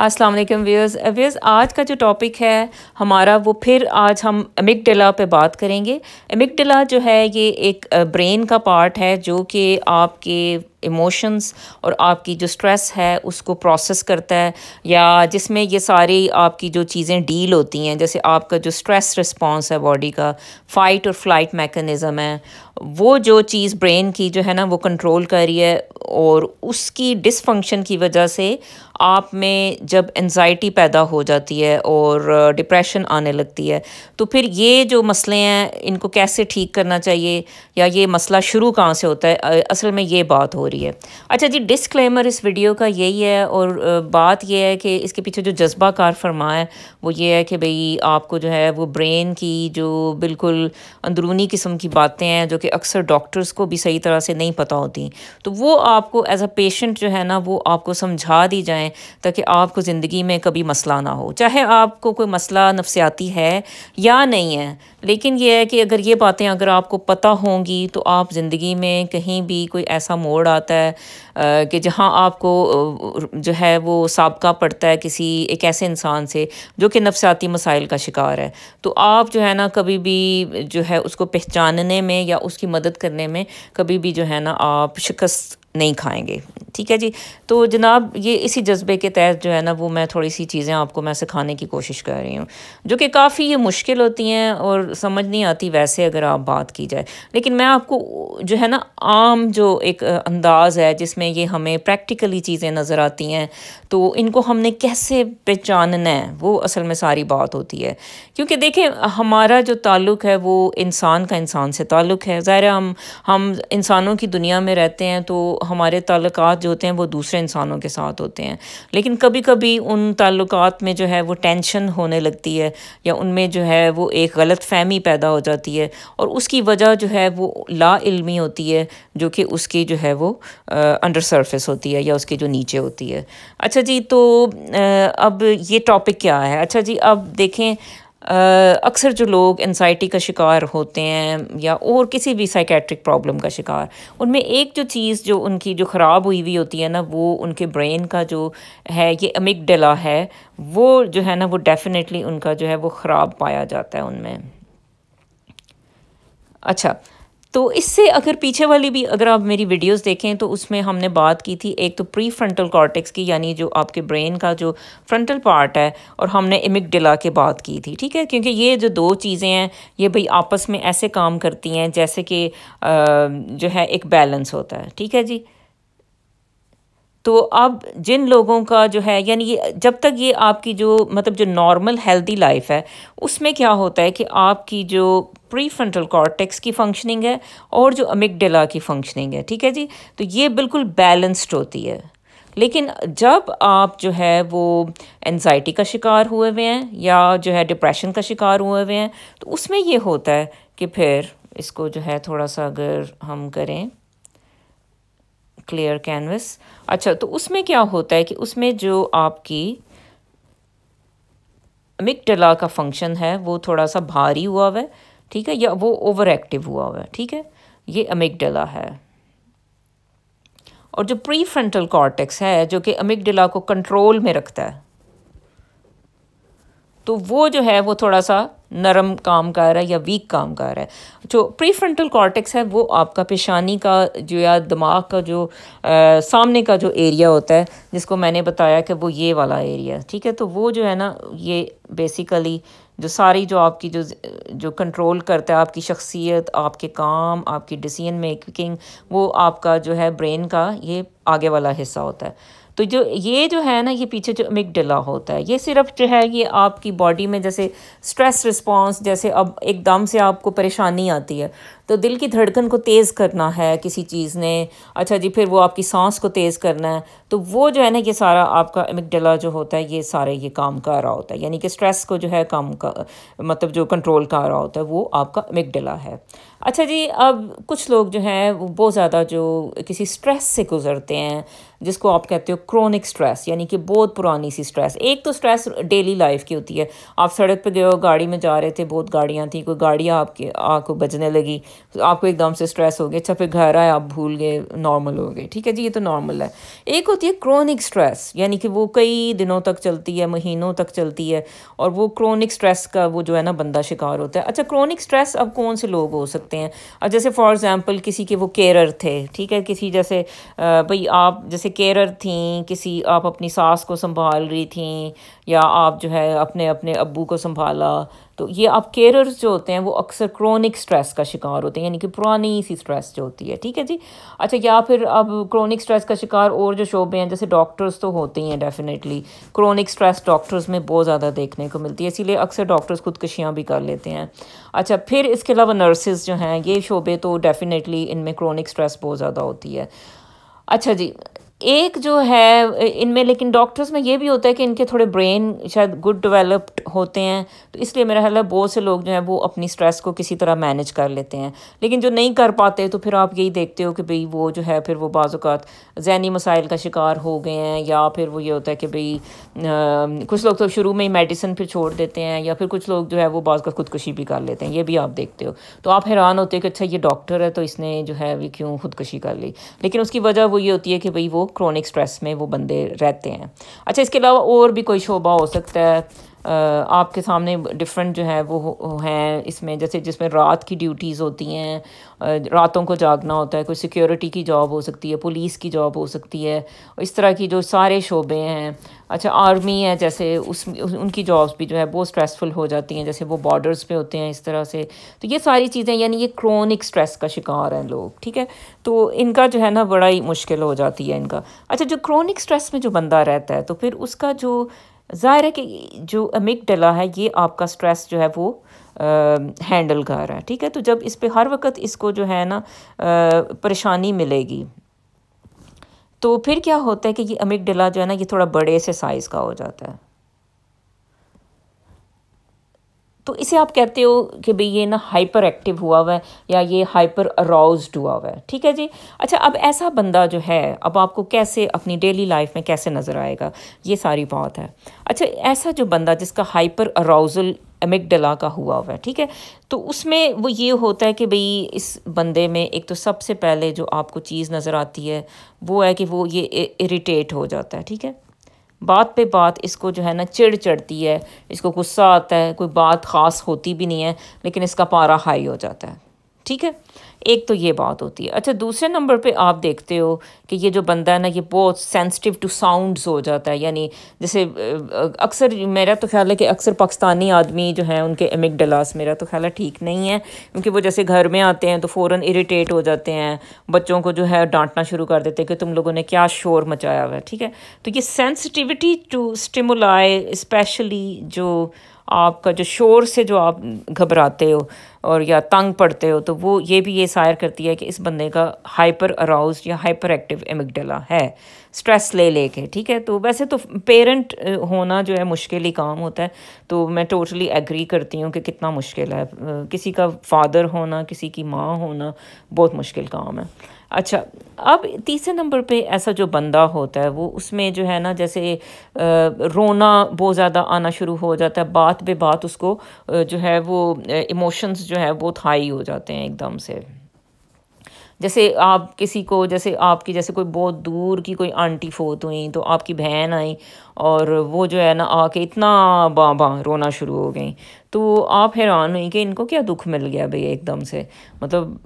अस्सलाम वालेकुम viewers viewers आज का जो टॉपिक है हमारा वो फिर आज हम एमिकडिला पे बात करेंगे एमिकडिला जो है ये एक ब्रेन का पार्ट है जो कि आपके इमोशंस और आपकी जो स्ट्रेस है उसको प्रोसेस करता है या जिसमें ये सारी आपकी जो चीज़ें डील होती हैं जैसे आपका जो स्ट्रेस रिस्पॉन्स है बॉडी का फाइट और फ्लाइट मैकेनिज़म है वो जो चीज़ ब्रेन की जो है ना वो कंट्रोल कर रही है और उसकी डिसफंक्शन की वजह से आप में जब एनजाइटी पैदा हो जाती है और डिप्रेशन आने लगती है तो फिर ये जो मसले हैं इनको कैसे ठीक करना चाहिए या ये मसला शुरू कहाँ से होता है असल में ये बात हो रही रही है अच्छा जी डिस्क्लेमर इस वीडियो का यही है और बात यह है कि इसके पीछे जो जज्बा कार फरमा है वो ये है कि भाई आपको जो है वो ब्रेन की जो बिल्कुल अंदरूनी किस्म की बातें हैं जो कि अक्सर डॉक्टर्स को भी सही तरह से नहीं पता होती तो वो आपको एज अ पेशेंट जो है ना वो आपको समझा दी जाए ताकि आपको ज़िंदगी में कभी मसला ना हो चाहे आपको कोई मसला नफसियाती है या नहीं है लेकिन ये है कि अगर ये बातें अगर आपको पता होंगी तो आप ज़िंदगी में कहीं भी कोई ऐसा मोड़ आता है कि जहाँ आपको जो है वो सबका पड़ता है किसी एक ऐसे इंसान से जो कि नफसियाती मसाइल का शिकार है तो आप जो है ना कभी भी जो है उसको पहचानने में या उसकी मदद करने में कभी भी जो है ना आप शिकस्त नहीं खाएंगे ठीक है जी तो जनाब ये इसी जज्बे के तहत जो है ना वो मैं थोड़ी सी चीज़ें आपको मैं सिखाने की कोशिश कर रही हूँ जो कि काफ़ी ये मुश्किल होती हैं और समझ नहीं आती वैसे अगर आप बात की जाए लेकिन मैं आपको जो है ना आम जो एक अंदाज़ है जिसमें ये हमें प्रैक्टिकली चीज़ें नज़र आती हैं तो इनको हमने कैसे पहचानना है वो असल में सारी बात होती है क्योंकि देखें हमारा जो ताल्लुक़ है वो इंसान का इंसान से ताल्लुक़ है ज़ाहिर हम हम इंसानों की दुनिया में रहते हैं तो हमारे ताल्लुक जो होते हैं वो दूसरे इंसानों के साथ होते हैं लेकिन कभी कभी उन ताल्लुक में जो है वो टेंशन होने लगती है या उनमें जो है वो एक गलत फहमी पैदा हो जाती है और उसकी वजह जो है वो लाइलमी होती है जो कि उसकी जो है वो अंडर सरफेस होती है या उसकी जो नीचे होती है अच्छा जी तो आ, अब ये टॉपिक क्या है अच्छा जी अब देखें अक्सर जो लोग एनजाइटी का शिकार होते हैं या और किसी भी साइकेट्रिक प्रॉब्लम का शिकार उनमें एक जो चीज़ जो उनकी जो ख़राब हुई हुई होती है ना वो उनके ब्रेन का जो है ये अमिगडला है वो जो है ना वो डेफिनेटली उनका जो है वो ख़राब पाया जाता है उनमें अच्छा तो इससे अगर पीछे वाली भी अगर आप मेरी वीडियोस देखें तो उसमें हमने बात की थी एक तो प्री फ्रंटल कॉर्टेक्स की यानी जो आपके ब्रेन का जो फ्रंटल पार्ट है और हमने इमिक डिला के बात की थी ठीक है क्योंकि ये जो दो चीज़ें हैं ये भाई आपस में ऐसे काम करती हैं जैसे कि जो है एक बैलेंस होता है ठीक है जी तो अब जिन लोगों का जो है यानी ये जब तक ये आपकी जो मतलब जो नॉर्मल हेल्दी लाइफ है उसमें क्या होता है कि आपकी जो प्री फ्रंटल कॉर्टेक्स की फंक्शनिंग है और जो अमिकडेला की फंक्शनिंग है ठीक है जी तो ये बिल्कुल बैलेंस्ड होती है लेकिन जब आप जो है वो एनजाइटी का शिकार हुए हुए हैं या जो है डिप्रेशन का शिकार हुए हुए हैं तो उसमें ये होता है कि फिर इसको जो है थोड़ा सा अगर हम करें क्लियर कैनवस अच्छा तो उसमें क्या होता है कि उसमें जो आपकी मिकडला का फंक्शन है वो थोड़ा सा भारी हुआ हुआ है ठीक है या वो ओवर एक्टिव हुआ हुआ है ठीक है ये डला है और जो प्री फ्रंटल कॉर्टेक्स है जो कि डला को कंट्रोल में रखता है तो वो जो है वो थोड़ा सा नरम काम का रहा है या वीक काम का रहा है जो प्री फ्रंटल कॉर्टेक्स है वो आपका पेशानी का जो या दिमाग का जो आ, सामने का जो एरिया होता है जिसको मैंने बताया कि वो ये वाला एरिया ठीक है तो वो जो है ना ये बेसिकली जो सारी जो आपकी जो जो कंट्रोल करता है आपकी शख्सियत आपके काम आपकी डिसीजन मेकिंग वो आपका जो है ब्रेन का ये आगे वाला हिस्सा होता है तो जो ये जो है ना ये पीछे जो डला होता है ये सिर्फ जो है ये आपकी बॉडी में जैसे स्ट्रेस रिस्पॉन्स जैसे अब एकदम से आपको परेशानी आती है तो दिल की धड़कन को तेज़ करना है किसी चीज़ ने अच्छा जी फिर वो आपकी सांस को तेज़ करना है तो वो जो है ना ये सारा आपका डला जो होता है ये सारे ये काम कर रहा होता है यानी कि स्ट्रेस को जो है कम मतलब जो कंट्रोल कर रहा होता है वो आपका डला है अच्छा जी अब कुछ लोग जो हैं वो बहुत ज़्यादा जो किसी स्ट्रेस से गुजरते हैं जिसको आप कहते हो क्रोनिक स्ट्रेस यानी कि बहुत पुरानी सी स्ट्रेस एक तो स्ट्रेस डेली लाइफ की होती है आप सड़क पर गए हो गाड़ी में जा रहे थे बहुत गाड़ियाँ थी कोई गाड़ियाँ आपके आपको बजने लगी आपको एकदम से स्ट्रेस हो गया अच्छा फिर घर आए आप भूल गए नॉर्मल हो गए ठीक है जी ये तो नॉर्मल है एक होती है क्रोनिक स्ट्रेस यानी कि वो कई दिनों तक चलती है महीनों तक चलती है और वो क्रोनिक स्ट्रेस का वो जो है ना बंदा शिकार होता है अच्छा क्रोनिक स्ट्रेस अब कौन से लोग हो सकते सकते हैं और जैसे फॉर एग्ज़ाम्पल किसी के वो केरर थे ठीक है किसी जैसे भाई आप जैसे केरर थी किसी आप अपनी सास को संभाल रही थी या आप जो है अपने अपने अबू को संभाला तो ये अब केयरर्स जो होते हैं वो अक्सर क्रोनिक स्ट्रेस का शिकार होते हैं यानी कि पुरानी सी स्ट्रेस जो होती है ठीक है जी अच्छा या फिर अब क्रोनिक स्ट्रेस का शिकार और जो शोबे हैं जैसे डॉक्टर्स तो होते ही हैं डेफिनेटली क्रोनिक स्ट्रेस डॉक्टर्स में बहुत ज़्यादा देखने को मिलती है इसीलिए अक्सर डॉक्टर्स खुदकशियाँ भी कर लेते हैं अच्छा फिर इसके अलावा नर्सेज जो हैं ये शोबे तो डेफिनेटली इनमें क्रोनिक स्ट्रेस बहुत ज़्यादा होती है अच्छा जी एक जो है इनमें लेकिन डॉक्टर्स में ये भी होता है कि इनके थोड़े ब्रेन शायद गुड डेवलप्ड होते हैं तो इसलिए मेरा ख्याल है बहुत से लोग जो है वो अपनी स्ट्रेस को किसी तरह मैनेज कर लेते हैं लेकिन जो नहीं कर पाते तो फिर आप यही देखते हो कि भाई वो जो है फिर वो बाज़ात जहनी मसाइल का शिकार हो गए हैं या फिर वो ये होता है कि भाई कुछ लोग तो शुरू में ही मेडिसिन फिर छोड़ देते हैं या फिर कुछ लोग जो है वो बाज़ खुदकुशी भी कर लेते हैं ये भी आप देखते हो तो आप हैरान होते हो कि अच्छा ये डॉक्टर है तो इसने जो है भी क्यों खुदकुशी कर ली लेकिन उसकी वजह वो ये होती है कि भाई वो क्रोनिक स्ट्रेस में वो बंदे रहते हैं अच्छा इसके अलावा और भी कोई शोभा हो सकता है आपके सामने डिफरेंट जो है वो हैं इसमें जैसे जिसमें रात की ड्यूटीज़ होती हैं रातों को जागना होता है कोई सिक्योरिटी की जॉब हो सकती है पुलिस की जॉब हो सकती है इस तरह की जो सारे शोबे हैं अच्छा आर्मी है जैसे उस उनकी जॉब्स भी जो है बहुत स्ट्रेसफुल हो जाती हैं जैसे वो बॉर्डर्स पे होते हैं इस तरह से तो ये सारी चीज़ें यानी ये क्रोनिक स्ट्रेस का शिकार हैं लोग ठीक है तो इनका जो है ना बड़ा ही मुश्किल हो जाती है इनका अच्छा जो क्रोनिक स्ट्रेस में जो बंदा रहता है तो फिर उसका जो ज़ाहिर है कि जो अमिक डला है ये आपका स्ट्रेस जो है वो हैंडल कर रहा है ठीक है तो जब इस पर हर वक्त इसको जो है ना परेशानी मिलेगी तो फिर क्या होता है कि ये अमिक डला जो है ना ये थोड़ा बड़े से साइज़ का हो जाता है तो इसे आप कहते हो कि भाई ये ना हाइपर एक्टिव हुआ हुआ है या ये हाइपर अराउज हुआ हुआ है ठीक है जी अच्छा अब ऐसा बंदा जो है अब आपको कैसे अपनी डेली लाइफ में कैसे नज़र आएगा ये सारी बात है अच्छा ऐसा जो बंदा जिसका हाइपर अराउजल एमिकडला का हुआ हुआ है ठीक है तो उसमें वो ये होता है कि भाई इस बंदे में एक तो सबसे पहले जो आपको चीज़ नज़र आती है वो है कि वो ये इरीटेट हो जाता है ठीक है बात पे बात इसको जो है ना चिड़ चढ़ती है इसको गुस्सा आता है कोई बात ख़ास होती भी नहीं है लेकिन इसका पारा हाई हो जाता है ठीक है एक तो ये बात होती है अच्छा दूसरे नंबर पे आप देखते हो कि ये जो बंदा है ना ये बहुत सेंसिटिव टू साउंड्स हो जाता है यानी जैसे अक्सर मेरा तो ख्याल है कि अक्सर पाकिस्तानी आदमी जो हैं उनके एमिक डलास मेरा तो ख्याल है ठीक नहीं है क्योंकि वो जैसे घर में आते हैं तो फ़ौर इरीटेट हो जाते हैं बच्चों को जो है डांटना शुरू कर देते हैं कि तुम लोगों ने क्या शोर मचाया हुआ है ठीक है तो ये सेंसिटिविटी टू स्टिमुलाई स्पेशली जो आपका जो शोर से जो आप घबराते हो और या तंग पड़ते हो तो वो ये भी ये सायर करती है कि इस बंदे का हाइपर अराउज या हाइपर एक्टिव एमिकडला है स्ट्रेस ले ले के ठीक है तो वैसे तो पेरेंट होना जो है मुश्किल ही काम होता है तो मैं टोटली एग्री करती हूँ कि कितना मुश्किल है किसी का फादर होना किसी की माँ होना बहुत मुश्किल काम है अच्छा अब तीसरे नंबर पे ऐसा जो बंदा होता है वो उसमें जो है ना जैसे रोना बहुत ज़्यादा आना शुरू हो जाता है बात बे बात उसको जो है वो इमोशंस जो है बहुत हाई हो जाते हैं एकदम से जैसे आप किसी को जैसे आपकी जैसे कोई बहुत दूर की कोई आंटी फोत हुई तो आपकी बहन आई और वो जो है ना आके इतना बाँ रोना शुरू हो गई तो आप हैरान हुई कि इनको क्या दुख मिल गया भैया एकदम से मतलब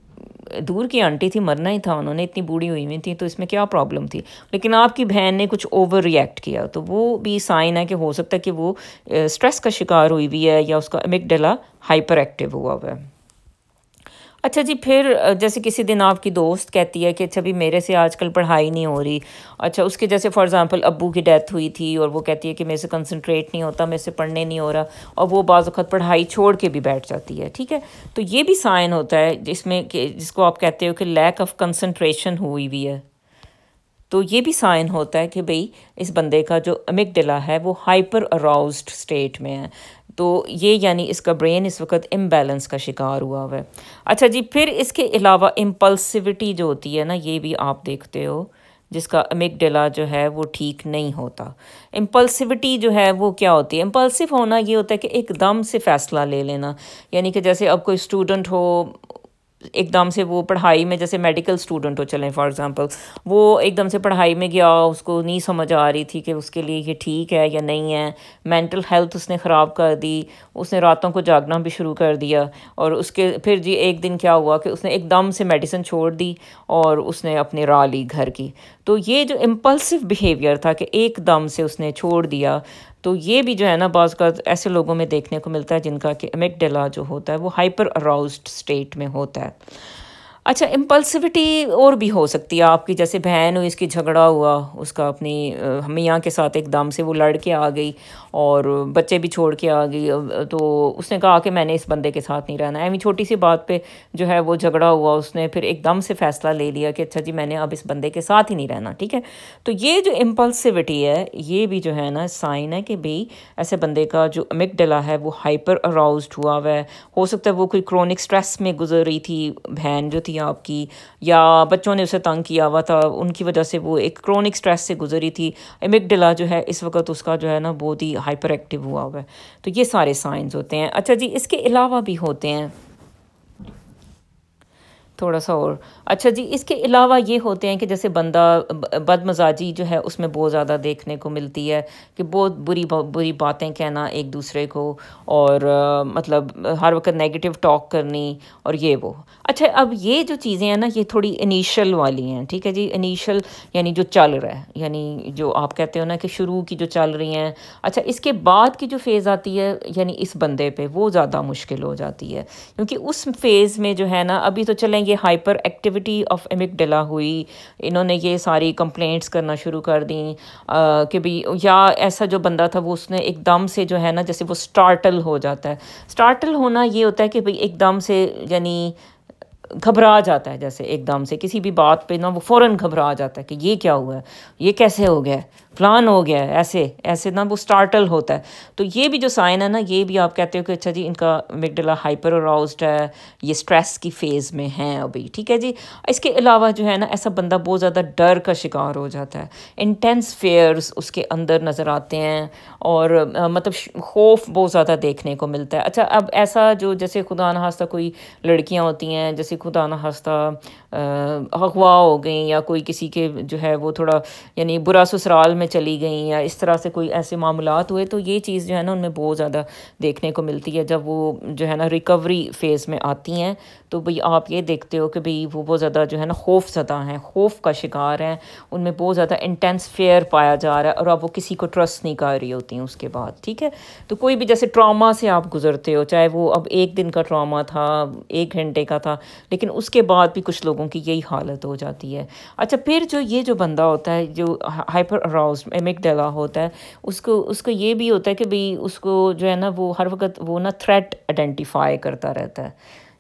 दूर की आंटी थी मरना ही था उन्होंने इतनी बूढ़ी हुई हुई थी तो इसमें क्या प्रॉब्लम थी लेकिन आपकी बहन ने कुछ ओवर रिएक्ट किया तो वो भी साइन है कि हो सकता है कि वो स्ट्रेस का शिकार हुई हुई है या उसका अमिगडला हाइपर एक्टिव हुआ हुआ है अच्छा जी फिर जैसे किसी दिन आपकी दोस्त कहती है कि अच्छा भी मेरे से आजकल पढ़ाई नहीं हो रही अच्छा उसके जैसे फॉर एग्ज़ाम्पल अबू की डेथ हुई थी और वो कहती है कि मेरे से कंसनट्रेट नहीं होता मेरे से पढ़ने नहीं हो रहा और वो बाज़त पढ़ाई छोड़ के भी बैठ जाती है ठीक है तो ये भी साइन होता है जिसमें कि जिसको आप कहते हो कि लैक ऑफ कंसनट्रेशन हुई हुई है तो ये भी साइन होता है कि भाई इस बंदे का जो अमिक है वो हाइपर अराउज स्टेट में है तो ये यानी इसका ब्रेन इस वक्त इम्बेलेंस का शिकार हुआ हुआ है अच्छा जी फिर इसके अलावा इम्पल्सिविटी जो होती है ना ये भी आप देखते हो जिसका डेला जो है वो ठीक नहीं होता इम्पल्सिविटी जो है वो क्या होती है इम्पल्सिव होना ये होता है कि एकदम से फ़ैसला ले लेना यानी कि जैसे अब कोई स्टूडेंट हो एकदम से वो पढ़ाई में जैसे मेडिकल स्टूडेंट हो चलें फॉर एग्जांपल वो एकदम से पढ़ाई में गया उसको नहीं समझ आ रही थी कि उसके लिए ये ठीक है या नहीं है मेंटल हेल्थ उसने ख़राब कर दी उसने रातों को जागना भी शुरू कर दिया और उसके फिर जी एक दिन क्या हुआ कि उसने एकदम से मेडिसिन छोड़ दी और उसने अपनी राह ली घर की तो ये जो इम्पल्सिव बिहेवियर था कि एकदम से उसने छोड़ दिया तो ये भी जो है ना बाज़ का ऐसे लोगों में देखने को मिलता है जिनका कि एमिकडेला जो होता है वो हाइपर अराउस्ड स्टेट में होता है अच्छा इम्पल्सिविटी और भी हो सकती है आपकी जैसे बहन हुई इसकी झगड़ा हुआ उसका अपनी मियाँ के साथ एकदम से वो लड़ के आ गई और बच्चे भी छोड़ के आ गई तो उसने कहा कि मैंने इस बंदे के साथ नहीं रहना है छोटी सी बात पे जो है वो झगड़ा हुआ उसने फिर एकदम से फ़ैसला ले लिया कि अच्छा जी मैंने अब इस बंदे के साथ ही नहीं रहना ठीक है तो ये जो इम्पल्सिविटी है ये भी जो है ना साइन है कि भाई ऐसे बंदे का जो अमिक है वो हाइपर अराउज हुआ हुआ है हो सकता है वो कोई क्रोनिक स्ट्रेस में गुजर रही थी बहन जो थी थी आपकी या बच्चों ने उसे तंग किया हुआ था उनकी वजह से वो एक क्रोनिक स्ट्रेस से गुजरी थी एमिकडिला जो है इस वक्त उसका जो है ना बहुत ही हाइपर एक्टिव हुआ हुआ है तो ये सारे साइंस होते हैं अच्छा जी इसके अलावा भी होते हैं थोड़ा सा और अच्छा जी इसके अलावा ये होते हैं कि जैसे बंदा बदमजाजी जो है उसमें बहुत ज़्यादा देखने को मिलती है कि बहुत बुरी बुरी बातें कहना एक दूसरे को और आ, मतलब हर वक्त नेगेटिव टॉक करनी और ये वो अच्छा अब ये जो चीज़ें हैं ना ये थोड़ी इनिशियल वाली हैं ठीक है जी इनिशियल यानी जो चल रहा है यानी जो आप कहते हो ना कि शुरू की जो चल रही हैं अच्छा इसके बाद की जो फेज़ आती है यानी इस बंदे पर वो ज़्यादा मुश्किल हो जाती है क्योंकि उस फेज़ में जो है ना अभी तो चलेंगे ये हाइपर एक्टिविटी ऑफ एमिकडिला हुई इन्होंने ये सारी कंप्लेंट्स करना शुरू कर दी कि भी या ऐसा जो बंदा था वो उसने एकदम से जो है ना जैसे वो स्टार्टल हो जाता है स्टार्टल होना ये होता है कि भाई एकदम से यानी घबरा जाता है जैसे एकदम से किसी भी बात पे ना वो फौरन घबरा जाता है कि ये क्या हुआ है ये कैसे हो गया फलान हो गया है ऐसे ऐसे ना वो स्टार्टल होता है तो ये भी जो साइन है ना ये भी आप कहते हो कि अच्छा जी इनका मिगडला हाइपर अराउज है ये स्ट्रेस की फ़ेज़ में है अभी ठीक है जी इसके अलावा जो है ना ऐसा बंदा बहुत ज़्यादा डर का शिकार हो जाता है इंटेंस फेयर्स उसके अंदर नज़र आते हैं और आ, मतलब खौफ बहुत ज़्यादा देखने को मिलता है अच्छा अब ऐसा जो जैसे खुदा न हास्ता कोई लड़कियाँ होती हैं जैसे खुदा न हास्ता अगवा हो गई या कोई किसी के जो है वो थोड़ा यानी बुरा ससुराल में में चली गई या इस तरह से कोई ऐसे मामला हुए तो ये चीज़ जो है ना उनमें बहुत ज़्यादा देखने को मिलती है जब वो जो है ना रिकवरी फ़ेज़ में आती हैं तो भाई आप ये देखते हो कि भाई वो बहुत ज़्यादा जो है ना खौफ ज़दा हैं खौफ का शिकार हैं उनमें बहुत ज़्यादा इंटेंस फेयर पाया जा रहा है और आप वो किसी को ट्रस्ट नहीं कर रही होती हैं उसके बाद ठीक है तो कोई भी जैसे ट्रामा से आप गुजरते हो चाहे वो अब एक दिन का ट्रामा था एक घंटे का था लेकिन उसके बाद भी कुछ लोगों की यही हालत हो जाती है अच्छा फिर जो ये जो बंदा होता है जो हाइपर अराउज हाउस एमिगडला होता है उसको उसको ये भी होता है कि भाई उसको जो है ना वो हर वक्त वो ना थ्रेट आइडेंटिफाई करता रहता है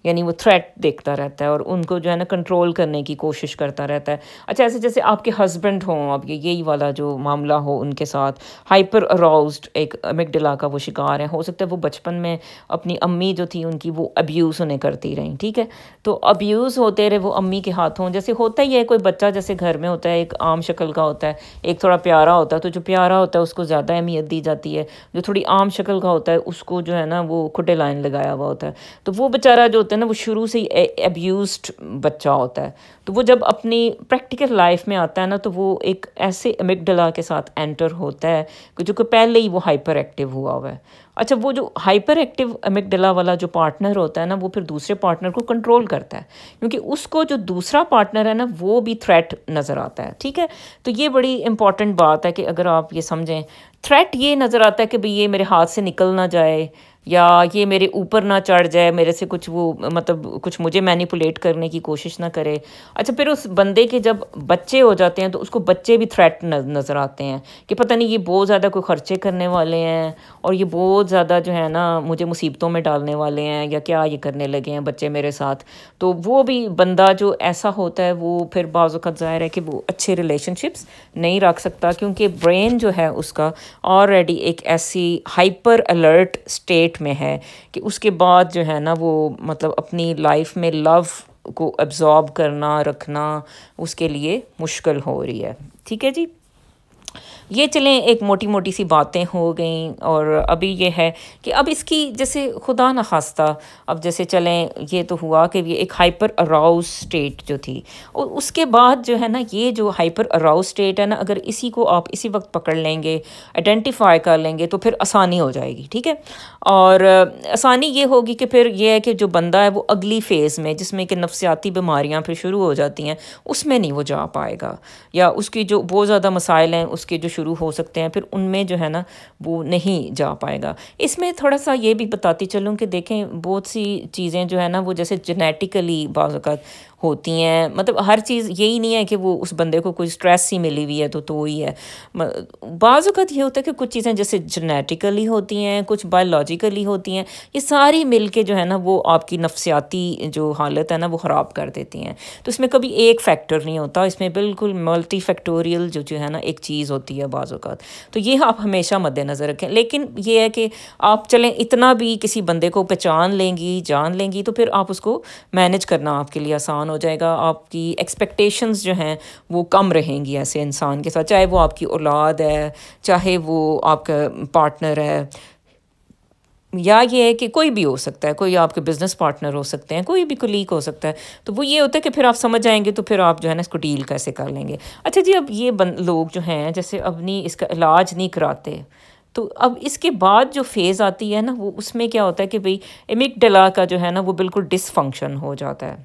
यानी वो थ्रेट देखता रहता है और उनको जो है ना कंट्रोल करने की कोशिश करता रहता है अच्छा ऐसे जैसे आपके हस्बैंड हों आपके यही वाला जो मामला हो उनके साथ हाइपर अराउज एक अमिगडला का वो शिकार है हो सकता है वो बचपन में अपनी अम्मी जो थी उनकी वो अब्यूज़ उन्हें करती रहीं ठीक है तो अब्यूज़ होते रहे वो अम्मी के हाथों जैसे होता ही है कोई बच्चा जैसे घर में होता है एक आम शक्ल का होता है एक थोड़ा प्यारा होता है तो जो प्यारा होता है उसको ज़्यादा अहमियत दी जाती है जो थोड़ी आम शक्ल का होता है उसको जो है ना वो खुटे लाइन लगाया हुआ होता है तो वो बेचारा जो होता है होता है ना वो शुरू से ही एब्यूज बच्चा होता है तो वो जब अपनी प्रैक्टिकल लाइफ में आता है ना तो वो एक ऐसे अमिगडला के साथ एंटर होता है कि जो कि पहले ही वो हाइपर एक्टिव हुआ हुआ है अच्छा वो जो हाइपर एक्टिव अमिगडला वाला जो पार्टनर होता है ना वो फिर दूसरे पार्टनर को कंट्रोल करता है क्योंकि उसको जो दूसरा पार्टनर है ना वो भी थ्रेट नज़र आता है ठीक है तो ये बड़ी इंपॉर्टेंट बात है कि अगर आप ये समझें थ्रेट ये नज़र आता है कि भाई ये मेरे हाथ से निकल ना जाए या ये मेरे ऊपर ना चढ़ जाए मेरे से कुछ वो मतलब कुछ मुझे मैनिपुलेट करने की कोशिश ना करे अच्छा फिर उस बंदे के जब बच्चे हो जाते हैं तो उसको बच्चे भी थ्रेट नज़र आते हैं कि पता नहीं ये बहुत ज़्यादा कोई ख़र्चे करने वाले हैं और ये बहुत ज़्यादा जो है ना मुझे मुसीबतों में डालने वाले हैं या क्या ये करने लगे हैं बच्चे मेरे साथ तो वो भी बंदा जो ऐसा होता है वो फिर बाज़त ज़ाहिर है कि वो अच्छे रिलेशनशिप्स नहीं रख सकता क्योंकि ब्रेन जो है उसका ऑलरेडी एक ऐसी हाइपर अलर्ट स्टेट में है कि उसके बाद जो है ना वो मतलब अपनी लाइफ में लव को एब्ज़ॉर्ब करना रखना उसके लिए मुश्किल हो रही है ठीक है जी ये चलें एक मोटी मोटी सी बातें हो गई और अभी ये है कि अब इसकी जैसे खुदा न खास्ता अब जैसे चलें ये तो हुआ कि ये एक हाइपर अराउज स्टेट जो थी और उसके बाद जो है ना ये जो हाइपर अराउज स्टेट है ना अगर इसी को आप इसी वक्त पकड़ लेंगे आइडेंटिफाई कर लेंगे तो फिर आसानी हो जाएगी ठीक है और आसानी ये होगी कि फिर ये है कि जो बंदा है वो अगली फ़ेज़ में जिसमें कि नफसियाती बीमारियाँ फिर शुरू हो जाती हैं उसमें नहीं वो जा पाएगा या उसकी जो बहुत ज़्यादा मसाइल हैं उस उसके जो शुरू हो सकते हैं फिर उनमें जो है ना वो नहीं जा पाएगा इसमें थोड़ा सा ये भी बताती चलूँ कि देखें बहुत सी चीज़ें जो है ना वो जैसे जेनेटिकली बात होती हैं मतलब हर चीज़ यही नहीं है कि वो उस बंदे को कोई स्ट्रेस ही मिली हुई है तो तो ही है बाज़त ये होता है कि कुछ चीज़ें जैसे जेनेटिकली होती हैं कुछ बायोलॉजिकली होती हैं ये सारी मिल के जो है ना वो आपकी नफ्सियाती जो हालत है ना वो ख़राब कर देती हैं तो इसमें कभी एक फैक्टर नहीं होता इसमें बिल्कुल मल्टी फैक्टोरियल जो जो है ना एक चीज़ चीज़ होती है बाज़ अवत तो ये आप हमेशा मद्देनज़र रखें लेकिन ये है कि आप चलें इतना भी किसी बंदे को पहचान लेंगी जान लेंगी तो फिर आप उसको मैनेज करना आपके लिए आसान हो जाएगा आपकी एक्सपेक्टेशंस जो हैं वो कम रहेंगी ऐसे इंसान के साथ चाहे वो आपकी औलाद है चाहे वो आपका पार्टनर है या ये है कि कोई भी हो सकता है कोई आपके बिज़नेस पार्टनर हो सकते हैं कोई भी कोलीग हो सकता है तो वो ये होता है कि फिर आप समझ जाएंगे तो फिर आप जो है ना इसको डील कैसे कर लेंगे अच्छा जी अब ये बन लोग जो हैं जैसे अब नहीं इसका इलाज नहीं कराते तो अब इसके बाद जो फेज़ आती है ना वो उसमें क्या होता है कि भाई एमिकडला का जो है ना वो बिल्कुल डिसफंक्शन हो जाता है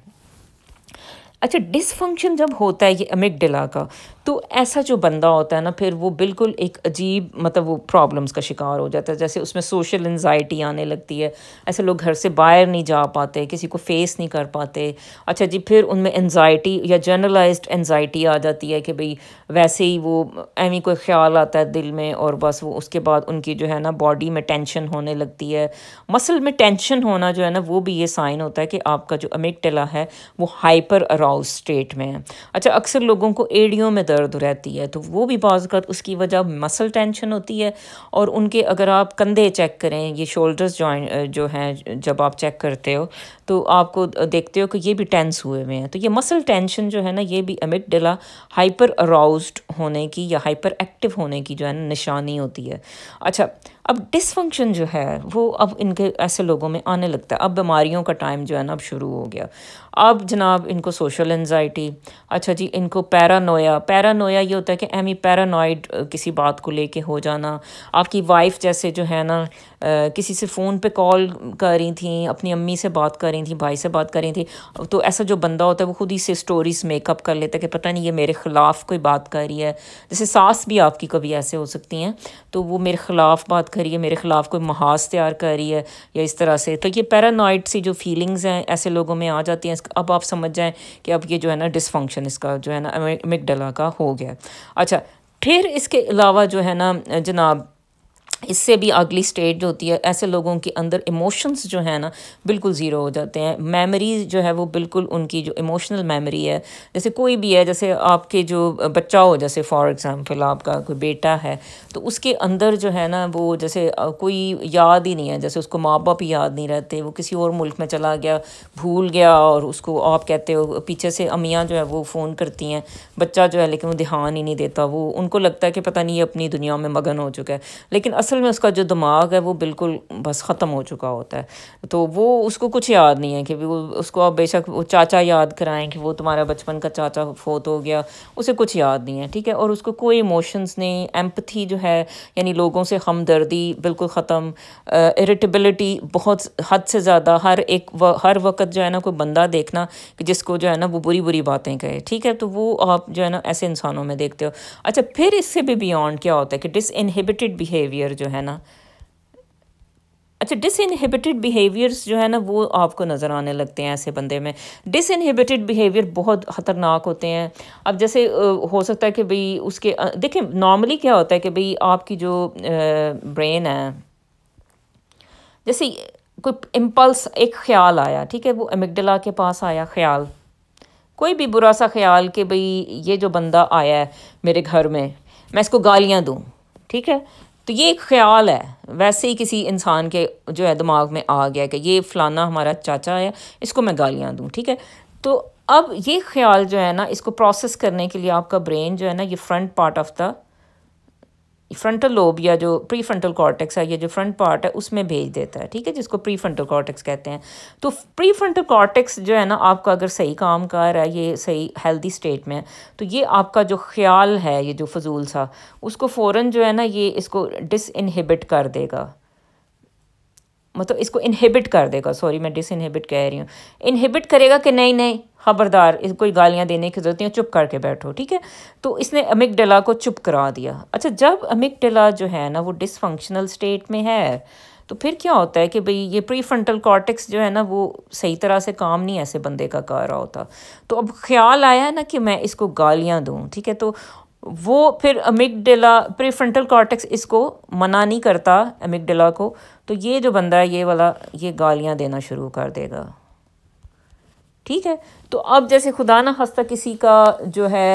अच्छा डिसफंक्शन जब होता है ये अमिगडला का तो ऐसा जो बंदा होता है ना फिर वो बिल्कुल एक अजीब मतलब वो प्रॉब्लम्स का शिकार हो जाता है जैसे उसमें सोशल एनजाइटी आने लगती है ऐसे लोग घर से बाहर नहीं जा पाते किसी को फेस नहीं कर पाते अच्छा जी फिर उनमें एनजाइटी या जनरलाइज्ड एनजाइटी आ जाती है कि भाई वैसे ही वो एवं कोई ख्याल आता है दिल में और बस वो उसके बाद उनकी जो है ना बॉडी में टेंशन होने लगती है मसल में टेंशन होना जो है ना वो भी ये साइन होता है कि आपका जो अमिकटला है वो हाइपर अराउज स्टेट में है अच्छा अक्सर लोगों को एडियो में दर्द रहती है तो वो भी बाज़ उसकी वजह मसल टेंशन होती है और उनके अगर आप कंधे चेक करें ये शोल्डर्स जॉइंट जो हैं जब आप चेक करते हो तो आपको देखते हो कि ये भी टेंस हुए हुए हैं तो ये मसल टेंशन जो है ना ये भी अमिट डेला हाइपर अराउज होने की या हाइपर एक्टिव होने की जो है ना निशानी होती है अच्छा अब डिसफंक्शन जो है वो अब इनके ऐसे लोगों में आने लगता है अब बीमारियों का टाइम जो है ना अब शुरू हो गया अब जनाब इनको सोशल एनजाइटी अच्छा जी इनको पैरानोया पैरानोया ये होता है कि एमी पैरानोइड किसी बात को लेके हो जाना आपकी वाइफ जैसे जो है ना किसी से फ़ोन पे कॉल कर रही थी अपनी अम्मी से बात कर रही रही थी भाई से बात कर रही थी तो ऐसा जो बंदा होता है वो खुद ही से स्टोरीज़ मेकअप कर लेता है कि पता नहीं ये मेरे ख़िलाफ़ कोई बात कर रही है जैसे सास भी आपकी कभी ऐसे हो सकती हैं तो वो मेरे ख़िलाफ़ बात कर रही है मेरे ख़िलाफ़ कोई महाज तैयार कर रही है या इस तरह से तो ये पैरानॉइड सी जो फीलिंग्स हैं ऐसे लोगों में आ जाती हैं अब आप समझ जाएँ कि अब ये जो है ना डिसफंक्शन इसका जो है ना मिगडला का हो गया अच्छा फिर इसके अलावा जो है ना जनाब इससे भी अगली स्टेज जो होती है ऐसे लोगों के अंदर इमोशंस जो है ना बिल्कुल ज़ीरो हो जाते हैं मेमोरी जो है वो बिल्कुल उनकी जो इमोशनल मेमोरी है जैसे कोई भी है जैसे आपके जो बच्चा हो जैसे फॉर एग्ज़ाम्पल आपका कोई बेटा है तो उसके अंदर जो है ना वो जैसे कोई याद ही नहीं है जैसे उसको माँ बाप याद नहीं रहते वो किसी और मुल्क में चला गया भूल गया और उसको आप कहते हो पीछे से अमियाँ जो है वो फ़ोन करती हैं बच्चा जो है लेकिन वो ध्यान ही नहीं देता वो उनको लगता है कि पता नहीं ये अपनी दुनिया में मगन हो चुका है लेकिन असल असल में उसका जो दिमाग है वो बिल्कुल बस ख़त्म हो चुका होता है तो वो उसको कुछ याद नहीं है कि वो उसको आप बेशक वो चाचा याद कराएं कि वो तुम्हारा बचपन का चाचा फोत हो गया उसे कुछ याद नहीं है ठीक है और उसको कोई इमोशंस नहीं एम्पथी जो है यानी लोगों से हमदर्दी बिल्कुल ख़त्म इरिटेबिलिटी बहुत हद से ज़्यादा हर एक व, हर वक्त जो है ना कोई बंदा देखना कि जिसको जो है ना वो बुरी बुरी बातें कहे ठीक है तो वो आप जो है ना ऐसे इंसानों में देखते हो अच्छा फिर इससे भी बियॉन्ड क्या होता है कि डिस इनहिबिटेड बिहेवियर जो है ना अच्छा डिसइनहिबिटेड बिहेवियर्स जो है ना वो आपको नज़र आने लगते हैं ऐसे बंदे में डिसइनहिबिटेड बिहेवियर बहुत ख़तरनाक होते हैं अब जैसे हो सकता है कि भाई उसके देखिए नॉर्मली क्या होता है कि भाई आपकी जो ब्रेन है जैसे कोई इम्पल्स एक ख्याल आया ठीक है वो एमिगडला के पास आया ख्याल कोई भी बुरा सा ख्याल कि भाई ये जो बंदा आया है मेरे घर में मैं इसको गालियाँ दूँ ठीक है तो ये एक ख्याल है वैसे ही किसी इंसान के जो है दिमाग में आ गया कि ये फ़लाना हमारा चाचा है इसको मैं गालियाँ दूँ ठीक है तो अब ये ख्याल जो है ना इसको प्रोसेस करने के लिए आपका ब्रेन जो है ना ये front part of the frontal lobe या जो प्री फ्रंटल कॉर्टेक्स है या जो फ्रंट पार्ट है उसमें भेज देता है ठीक है जिसको प्री फ्रंटल कॉर्टेक्स कहते हैं तो प्री फ्रंटल कॉर्टेक्स जो है ना आपका अगर सही काम कर रहा है ये सही हेल्दी स्टेट में है तो ये आपका जो ख्याल है ये जो फजूल सा उसको फ़ौर जो है ना ये इसको डिसइनहिबिट कर देगा मतलब इसको इनहिबिट कर देगा सॉरी मैं डिसइनहिबिट कह रही हूँ इनहिबिट करेगा कि नहीं नहीं खबरदार कोई गालियाँ देने की जरूरत नहीं चुप करके बैठो ठीक है तो इसने अमिक डला को चुप करा दिया अच्छा जब अमिक डला जो है ना वो डिसफंक्शनल स्टेट में है तो फिर क्या होता है कि भाई ये प्री फ्रंटल कॉर्टेक्स जो है ना वो सही तरह से काम नहीं ऐसे बंदे का कर रहा होता तो अब ख्याल आया ना कि मैं इसको गालियाँ दूँ ठीक है तो वो फिर अमिगडिला प्रीफ्रंटल कॉर्टेक्स इसको मना नहीं करता अमिगडिला को तो ये जो बंदा है ये वाला ये गालियाँ देना शुरू कर देगा ठीक है तो अब जैसे खुदा ना हस्ता किसी का जो है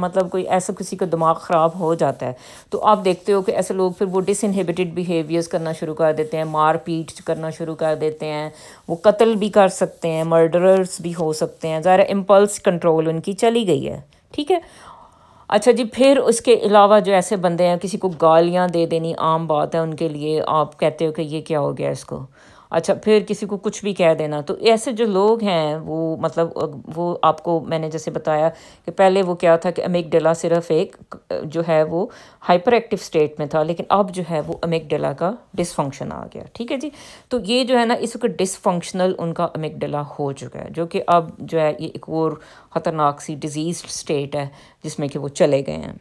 मतलब कोई ऐसा किसी का दिमाग ख़राब हो जाता है तो आप देखते हो कि ऐसे लोग फिर वो डिसइनहिबिटेड बिहेवियर्स करना शुरू कर देते हैं मार पीट करना शुरू कर देते हैं वो कत्ल भी कर सकते हैं मर्डरर्स भी हो सकते हैं ज़्यादा इम्पल्स कंट्रोल उनकी चली गई है ठीक है अच्छा जी फिर उसके अलावा जो ऐसे बंदे हैं किसी को गालियाँ दे देनी आम बात है उनके लिए आप कहते हो कि ये क्या हो गया इसको अच्छा फिर किसी को कुछ भी कह देना तो ऐसे जो लोग हैं वो मतलब वो आपको मैंने जैसे बताया कि पहले वो क्या था कि डेला सिर्फ एक जो है वो हाइपर एक्टिव स्टेट में था लेकिन अब जो है वो डेला का डिसफंक्शन आ गया ठीक है जी तो ये जो है ना इस वक्त डिसफंक्शनल उनका डेला हो चुका है जो कि अब जो है ये एक और ख़तरनाक सी डिजीज स्टेट है जिसमें कि वो चले गए हैं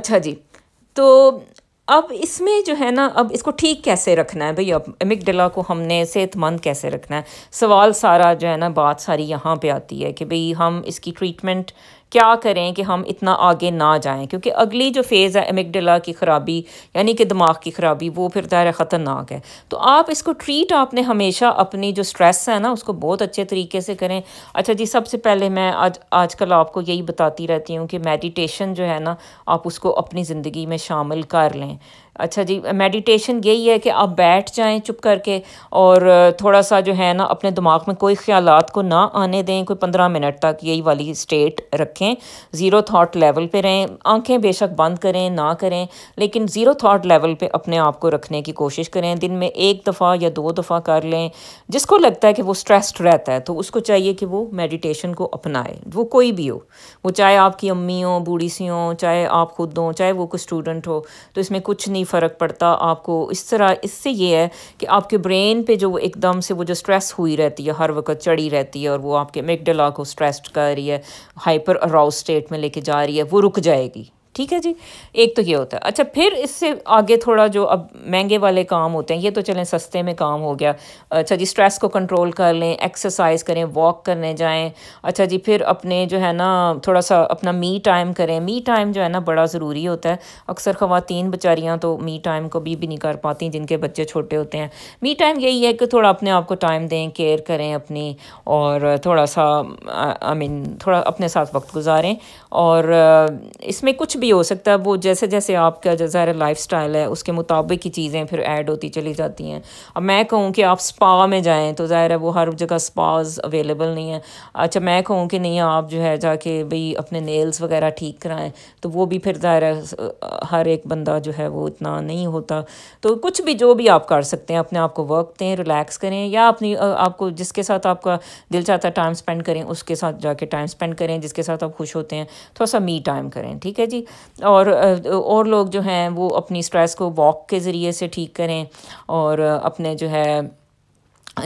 अच्छा जी तो अब इसमें जो है ना अब इसको ठीक कैसे रखना है भाई अब एमिकडिला को हमने सेहतमंद कैसे रखना है सवाल सारा जो है ना बात सारी यहाँ पे आती है कि भाई हम इसकी ट्रीटमेंट क्या करें कि हम इतना आगे ना जाएं क्योंकि अगली जो फेज़ है एमिकडला की ख़राबी यानी कि दिमाग की ख़राबी वो फिर ज़ाहिर ख़तरनाक है तो आप इसको ट्रीट आपने हमेशा अपनी जो स्ट्रेस है ना उसको बहुत अच्छे तरीके से करें अच्छा जी सबसे पहले मैं आज आजकल आपको यही बताती रहती हूँ कि मेडिटेशन जो है ना आप उसको अपनी ज़िंदगी में शामिल कर लें अच्छा जी मेडिटेशन यही है कि आप बैठ जाएं चुप करके और थोड़ा सा जो है ना अपने दिमाग में कोई ख्याल को ना आने दें कोई पंद्रह मिनट तक यही वाली स्टेट रखें ज़ीरो थाट लेवल पे रहें आंखें बेशक बंद करें ना करें लेकिन ज़ीरो थाट लेवल पे अपने आप को रखने की कोशिश करें दिन में एक दफ़ा या दो दफ़ा कर लें जिसको लगता है कि वो स्ट्रेस्ड रहता है तो उसको चाहिए कि वो मेडिटेशन को अपनाए वो कोई भी हो वो चाहे आपकी अम्मी हो बूढ़ी सी हो चाहे आप खुद हों चाहे वो कोई स्टूडेंट हो तो इसमें कुछ नहीं नहीं फ़र्क पड़ता आपको इस तरह इससे ये है कि आपके ब्रेन पे जो एकदम से वो जो स्ट्रेस हुई रहती है हर वक्त चढ़ी रहती है और वो आपके मिगडला को स्ट्रेस्ड कर रही है हाइपर अराउ स्टेट में लेके जा रही है वो रुक जाएगी ठीक है जी एक तो ये होता है अच्छा फिर इससे आगे थोड़ा जो अब महंगे वाले काम होते हैं ये तो चलें सस्ते में काम हो गया अच्छा जी स्ट्रेस को कंट्रोल कर लें एक्सरसाइज करें वॉक करने जाएं अच्छा जी फिर अपने जो है ना थोड़ा सा अपना मी टाइम करें मी टाइम जो है ना बड़ा ज़रूरी होता है अक्सर ख़वातीन बेचारियाँ तो मी टाइम को भी भी नहीं कर पाती जिनके बच्चे छोटे होते हैं मी टाइम यही है कि थोड़ा अपने आप को टाइम दें केयर करें अपनी और थोड़ा सा आई मीन थोड़ा अपने साथ वक्त गुजारें और इसमें कुछ भी हो सकता है वो जैसे जैसे आपका जो ज़ाहिर लाइफ स्टाइल है उसके मुताबिक ही चीज़ें फिर ऐड होती चली जाती हैं अब मैं कहूँ कि आप स्पा में जाएँ तो ज़ाहिर है वो हर जगह स्पाज अवेलेबल नहीं है अच्छा मैं कहूँ कि नहीं आप जो है जाके भाई अपने नेल्स वगैरह ठीक कराएँ तो वो भी फिर ज़ाहिर हर एक बंदा जो है वो इतना नहीं होता तो कुछ भी जो भी आप कर सकते हैं अपने आप को वर्क दें रिलैक्स करें या अपनी आपको जिसके साथ आपका दिल चाहता है टाइम स्पेंड करें उसके साथ जाके टाइम स्पेंड करें जिसके साथ आप खुश होते हैं थोड़ा सा मी टाइम करें ठीक है जी और और लोग जो हैं वो अपनी स्ट्रेस को वॉक के ज़रिए से ठीक करें और अपने जो है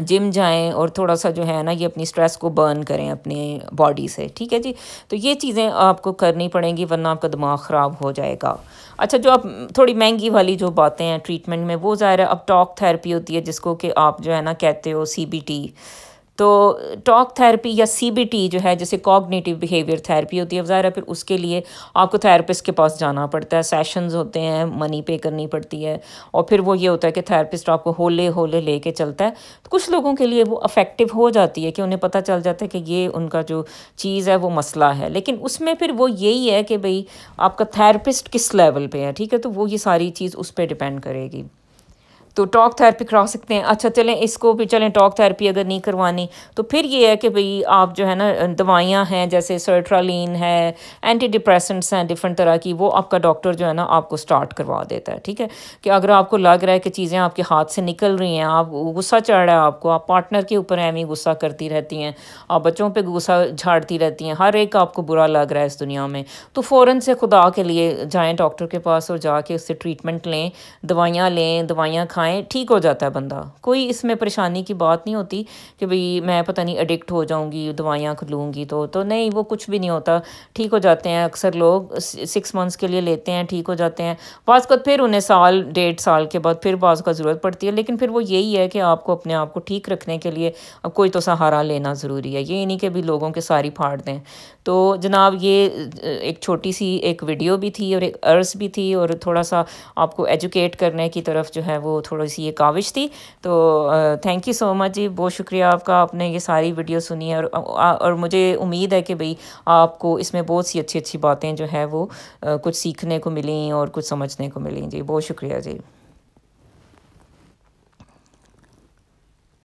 जिम जाएं और थोड़ा सा जो है ना ये अपनी स्ट्रेस को बर्न करें अपने बॉडी से ठीक है जी तो ये चीज़ें आपको करनी पड़ेंगी वरना आपका दिमाग ख़राब हो जाएगा अच्छा जो आप थोड़ी महंगी वाली जो बातें हैं ट्रीटमेंट में वो ज़ाहिर है अब टॉक थेरेपी होती है जिसको कि आप जो है ना कहते हो सी तो टॉक थेरेपी या सीबीटी जो है जैसे कॉग्निटिव बिहेवियर थेरेपी होती है ज़ाहिर है फिर उसके लिए आपको थेरेपिस्ट के पास जाना पड़ता है सेशंस होते हैं मनी पे करनी पड़ती है और फिर वो ये होता है कि थेरेपिस्ट आपको होले होले लेके चलता है तो कुछ लोगों के लिए वो अफेक्टिव हो जाती है कि उन्हें पता चल जाता है कि ये उनका जो चीज़ है वो मसला है लेकिन उसमें फिर वो यही है कि भाई आपका थेरेपिस्ट किस लेवल पर है ठीक है तो वो ये सारी चीज़ उस पर डिपेंड करेगी तो टॉक थेरेपी करा सकते हैं अच्छा चलें इसको भी चलें टॉक थेरेपी अगर नहीं करवानी तो फिर ये है कि भाई आप जो है ना दवाइयाँ हैं जैसे सर्ट्रालीन है एंटी डिप्रेसेंट्स हैं डिफरेंट तरह की वो आपका डॉक्टर जो है ना आपको स्टार्ट करवा देता है ठीक है कि अगर आपको लग रहा है कि चीज़ें आपके हाथ से निकल रही हैं आप गुस्सा चढ़ रहा है आपको आप पार्टनर के ऊपर एवं गुस्सा करती रहती हैं आप बच्चों पर गुस्सा झाड़ती रहती हैं हर एक आपको बुरा लग रहा है इस दुनिया में तो फ़ौर से खुदा के लिए जाएँ डॉक्टर के पास और जाके उससे ट्रीटमेंट लें दवाइयाँ लें दवाइयाँ खाएँ आए ठीक हो जाता है बंदा कोई इसमें परेशानी की बात नहीं होती कि भाई मैं पता नहीं एडिक्ट हो जाऊँगी दवाइयाँ खुलूँगी तो तो नहीं वो कुछ भी नहीं होता ठीक हो जाते हैं अक्सर लोग सिक्स मंथ्स के लिए लेते हैं ठीक हो जाते हैं बाज़ का फिर उन्हें साल डेढ़ साल के बाद फिर बाज़ का ज़रूरत पड़ती है लेकिन फिर वो यही है कि आपको अपने आप को ठीक रखने के लिए अब कोई तो सहारा लेना ज़रूरी है ये नहीं कि भी लोगों के सारी फाड़ दें तो जनाब ये एक छोटी सी एक वीडियो भी थी और एक अर्स भी थी और थोड़ा सा आपको एजुकेट करने की तरफ जो है वो थोड़ा थोड़ी सी ये काविश थी तो थैंक यू सो मच जी बहुत शुक्रिया आपका आपने ये सारी वीडियो सुनी है और और मुझे उम्मीद है कि भाई आपको इसमें बहुत सी अच्छी अच्छी बातें जो है वो कुछ सीखने को मिली और कुछ समझने को मिली जी बहुत शुक्रिया जी